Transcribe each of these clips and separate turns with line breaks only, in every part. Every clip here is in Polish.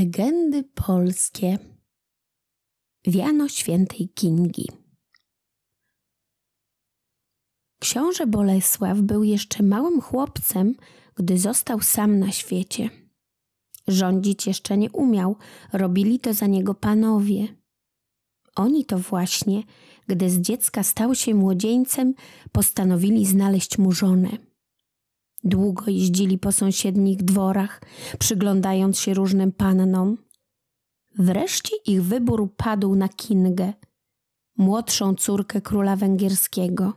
Legendy polskie Wiano świętej Kingi Książę Bolesław był jeszcze małym chłopcem, gdy został sam na świecie. Rządzić jeszcze nie umiał, robili to za niego panowie. Oni to właśnie, gdy z dziecka stał się młodzieńcem, postanowili znaleźć mu żonę. Długo jeździli po sąsiednich dworach, przyglądając się różnym pannom. Wreszcie ich wybór padł na Kingę, młodszą córkę króla węgierskiego.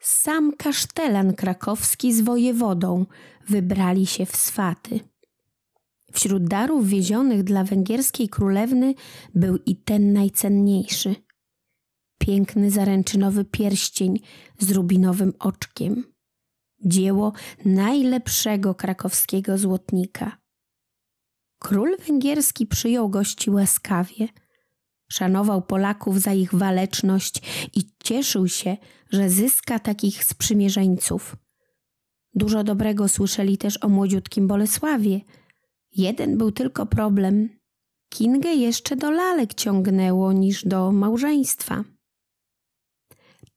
Sam kasztelan krakowski z wojewodą wybrali się w swaty. Wśród darów wiezionych dla węgierskiej królewny był i ten najcenniejszy. Piękny zaręczynowy pierścień z rubinowym oczkiem dzieło najlepszego krakowskiego złotnika. Król węgierski przyjął gości łaskawie, szanował Polaków za ich waleczność i cieszył się, że zyska takich sprzymierzeńców. Dużo dobrego słyszeli też o młodziutkim Bolesławie. Jeden był tylko problem. Kingę jeszcze do lalek ciągnęło niż do małżeństwa.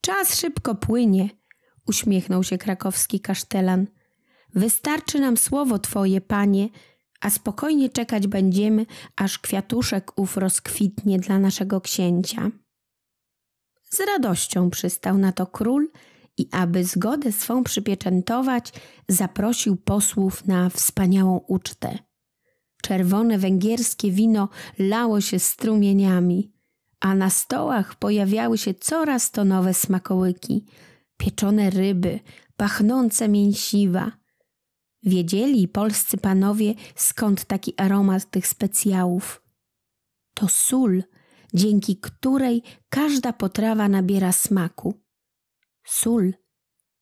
Czas szybko płynie, uśmiechnął się krakowski kasztelan. Wystarczy nam słowo Twoje, Panie, a spokojnie czekać będziemy, aż kwiatuszek ów rozkwitnie dla naszego księcia. Z radością przystał na to król i aby zgodę swą przypieczętować, zaprosił posłów na wspaniałą ucztę. Czerwone węgierskie wino lało się strumieniami, a na stołach pojawiały się coraz to nowe smakołyki – pieczone ryby, pachnące mięsiwa. Wiedzieli polscy panowie, skąd taki aromat tych specjałów. To sól, dzięki której każda potrawa nabiera smaku. Sól,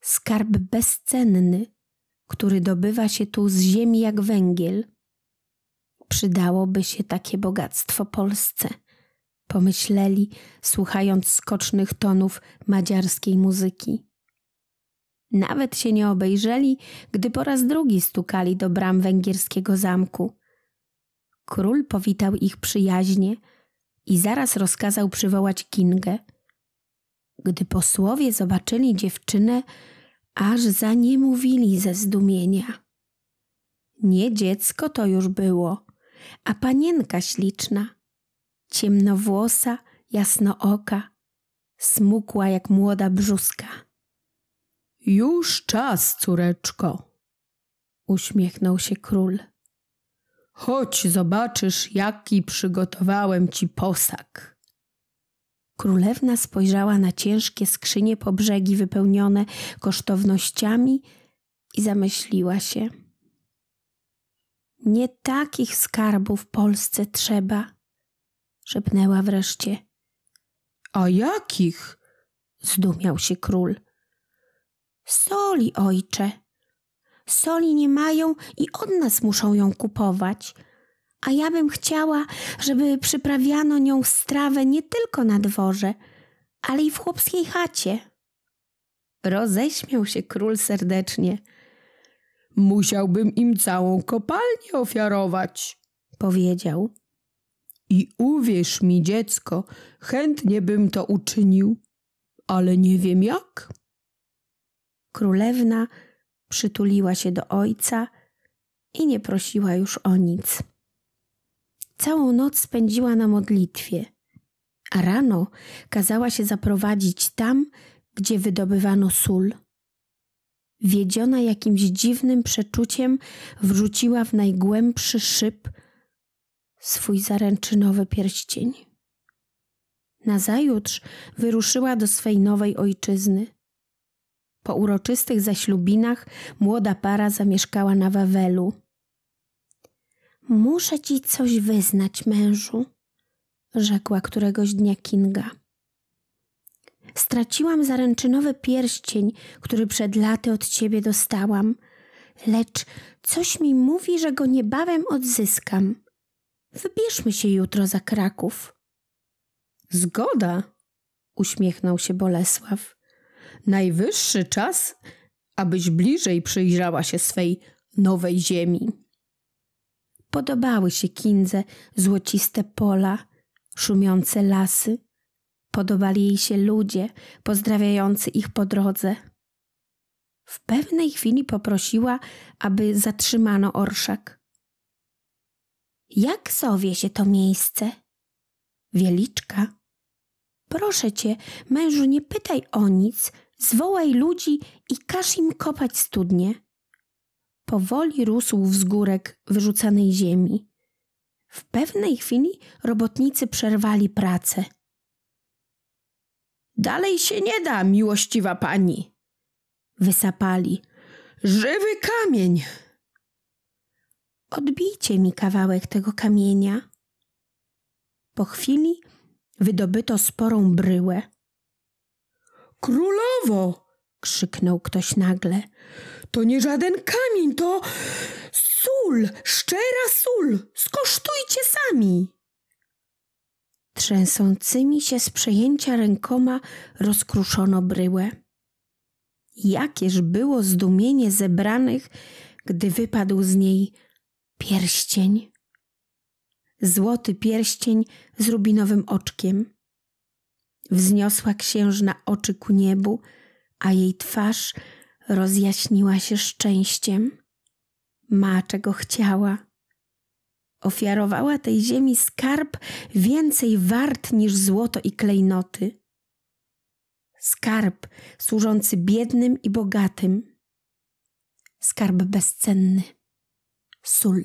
skarb bezcenny, który dobywa się tu z ziemi jak węgiel. Przydałoby się takie bogactwo Polsce, pomyśleli, słuchając skocznych tonów madziarskiej muzyki. Nawet się nie obejrzeli, gdy po raz drugi stukali do bram węgierskiego zamku. Król powitał ich przyjaźnie i zaraz rozkazał przywołać Kingę. Gdy posłowie zobaczyli dziewczynę, aż za nie mówili ze zdumienia. Nie dziecko to już było, a panienka śliczna, ciemnowłosa, jasnooka, smukła jak młoda brzuska. Już czas, córeczko, uśmiechnął się król. Chodź, zobaczysz, jaki przygotowałem ci posag. Królewna spojrzała na ciężkie skrzynie po brzegi wypełnione kosztownościami i zamyśliła się. Nie takich skarbów Polsce trzeba, szepnęła wreszcie. A jakich? zdumiał się król. Soli, ojcze. Soli nie mają i od nas muszą ją kupować. A ja bym chciała, żeby przyprawiano nią strawę nie tylko na dworze, ale i w chłopskiej chacie. Roześmiał się król serdecznie. Musiałbym im całą kopalnię ofiarować, powiedział. I uwierz mi, dziecko, chętnie bym to uczynił, ale nie wiem jak. Królewna przytuliła się do ojca i nie prosiła już o nic. Całą noc spędziła na modlitwie, a rano kazała się zaprowadzić tam, gdzie wydobywano sól. Wiedziona jakimś dziwnym przeczuciem, wrzuciła w najgłębszy szyb swój zaręczynowy pierścień. Nazajutrz wyruszyła do swej nowej ojczyzny. Po uroczystych zaślubinach młoda para zamieszkała na Wawelu. Muszę ci coś wyznać, mężu, rzekła któregoś dnia Kinga. Straciłam zaręczynowy pierścień, który przed laty od ciebie dostałam, lecz coś mi mówi, że go niebawem odzyskam. Wybierzmy się jutro za Kraków. Zgoda, uśmiechnął się Bolesław najwyższy czas, abyś bliżej przyjrzała się swej nowej ziemi. Podobały się Kindze złociste pola, szumiące lasy. Podobali jej się ludzie, pozdrawiający ich po drodze. W pewnej chwili poprosiła, aby zatrzymano orszak. Jak zowie się to miejsce? Wieliczka. Proszę cię, mężu, nie pytaj o nic, Zwołaj ludzi i każ im kopać studnie. Powoli rósł wzgórek wyrzucanej ziemi. W pewnej chwili robotnicy przerwali pracę. Dalej się nie da, miłościwa pani. Wysapali. Żywy kamień. Odbijcie mi kawałek tego kamienia. Po chwili wydobyto sporą bryłę. Królowo! krzyknął ktoś nagle. To nie żaden kamień, to sól, szczera sól. Skosztujcie sami. Trzęsącymi się z przejęcia rękoma rozkruszono bryłę. Jakież było zdumienie zebranych, gdy wypadł z niej pierścień. Złoty pierścień z rubinowym oczkiem. Wzniosła księżna oczy ku niebu, a jej twarz rozjaśniła się szczęściem. Ma czego chciała. Ofiarowała tej ziemi skarb więcej wart niż złoto i klejnoty. Skarb służący biednym i bogatym. Skarb bezcenny. Sól.